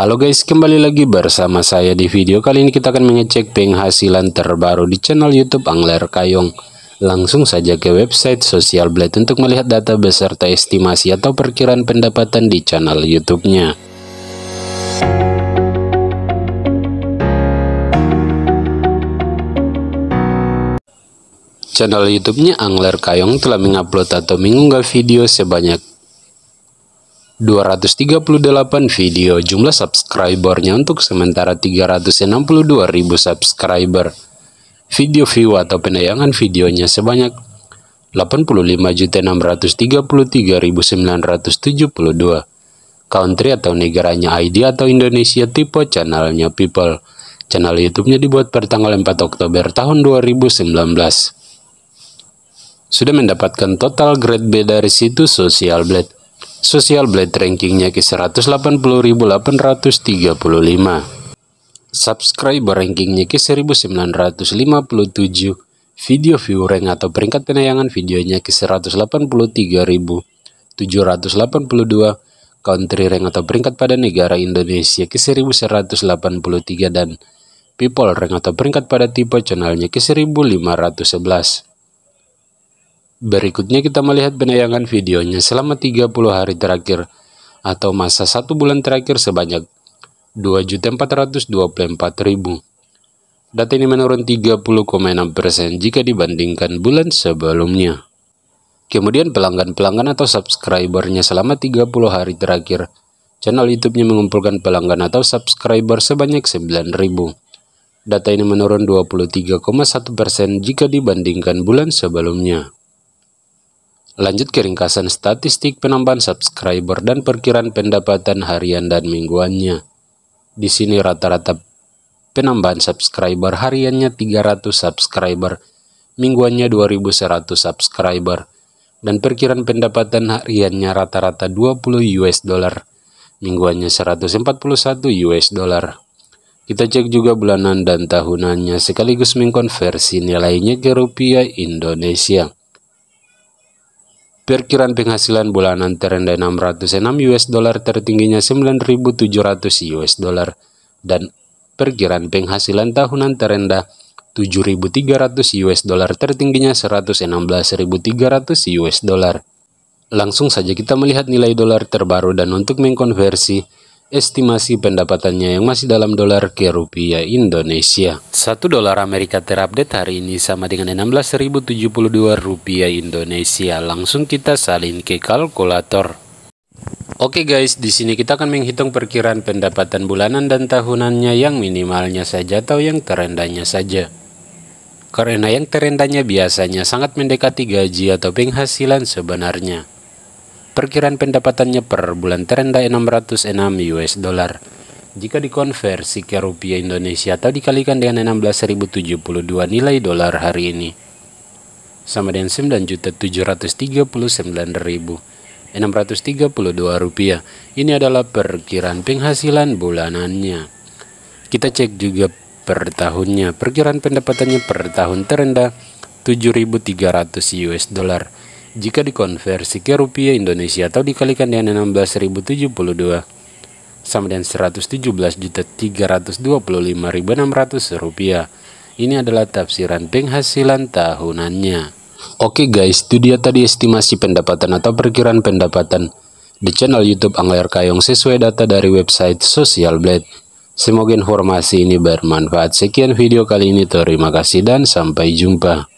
Halo guys, kembali lagi bersama saya di video kali ini kita akan mengecek penghasilan terbaru di channel YouTube Angler Kayong. Langsung saja ke website Social Blade untuk melihat data beserta estimasi atau perkiraan pendapatan di channel YouTube-nya. Channel YouTube-nya Angler Kayong telah mengupload atau mengunggah video sebanyak 238 video jumlah subscribernya untuk sementara 362.000 subscriber video view atau penayangan videonya sebanyak 85.633.972 country atau negaranya ID atau Indonesia tipe channelnya people channel YouTube-nya dibuat tanggal 4 Oktober tahun 2019 sudah mendapatkan total grade B dari situs Social Blade Social Blade rankingnya ke 180.835 subscriber rankingnya ke 1957 video view rank atau peringkat penayangan videonya ke 183.782 country rank atau peringkat pada negara Indonesia ke 1183 dan people rank atau peringkat pada tipe channelnya ke 1511 Berikutnya kita melihat penayangan videonya selama 30 hari terakhir atau masa satu bulan terakhir sebanyak 2.424.000. Data ini menurun 30,6% jika dibandingkan bulan sebelumnya. Kemudian pelanggan-pelanggan atau subscribernya selama 30 hari terakhir. Channel YouTube-nya mengumpulkan pelanggan atau subscriber sebanyak 9.000. Data ini menurun 23,1% jika dibandingkan bulan sebelumnya. Lanjut ke ringkasan statistik penambahan subscriber dan perkiraan pendapatan harian dan mingguannya. Di sini rata-rata penambahan subscriber hariannya 300 subscriber, mingguannya 2100 subscriber, dan perkiraan pendapatan hariannya rata-rata 20 US dollar, mingguannya 141 US dollar. Kita cek juga bulanan dan tahunannya sekaligus mengkonversi nilainya ke rupiah Indonesia. Perkiraan penghasilan bulanan terendah 606 US dollar tertingginya 9.700 US dollar dan perkiraan penghasilan tahunan terendah 7.300 US dollar tertingginya 116.300 US dollar. Langsung saja kita melihat nilai dolar terbaru dan untuk mengkonversi estimasi pendapatannya yang masih dalam dolar ke rupiah Indonesia. 1 dolar Amerika terupdate hari ini sama dengan 16.072 rupiah Indonesia. Langsung kita salin ke kalkulator. Oke okay guys, di sini kita akan menghitung perkiraan pendapatan bulanan dan tahunannya yang minimalnya saja atau yang terendahnya saja. Karena yang terendahnya biasanya sangat mendekati gaji atau penghasilan sebenarnya. Perkiraan pendapatannya per bulan terendah 606 US dollar. Jika dikonversi ke rupiah Indonesia atau dikalikan dengan 16.072 nilai dolar hari ini. Sama dengan 9.739.632 rupiah. Ini adalah perkiraan penghasilan bulanannya. Kita cek juga per tahunnya. Perkiraan pendapatannya per tahun terendah 7.300 US dollar jika dikonversi ke rupiah Indonesia atau dikalikan dengan 16.072 sama dengan 117.325.600 rupiah. Ini adalah tafsiran penghasilan tahunannya. Oke guys, itu dia tadi estimasi pendapatan atau perkiraan pendapatan di channel YouTube Angler Kayong sesuai data dari website Social Blade. Semoga informasi ini bermanfaat. Sekian video kali ini, terima kasih dan sampai jumpa.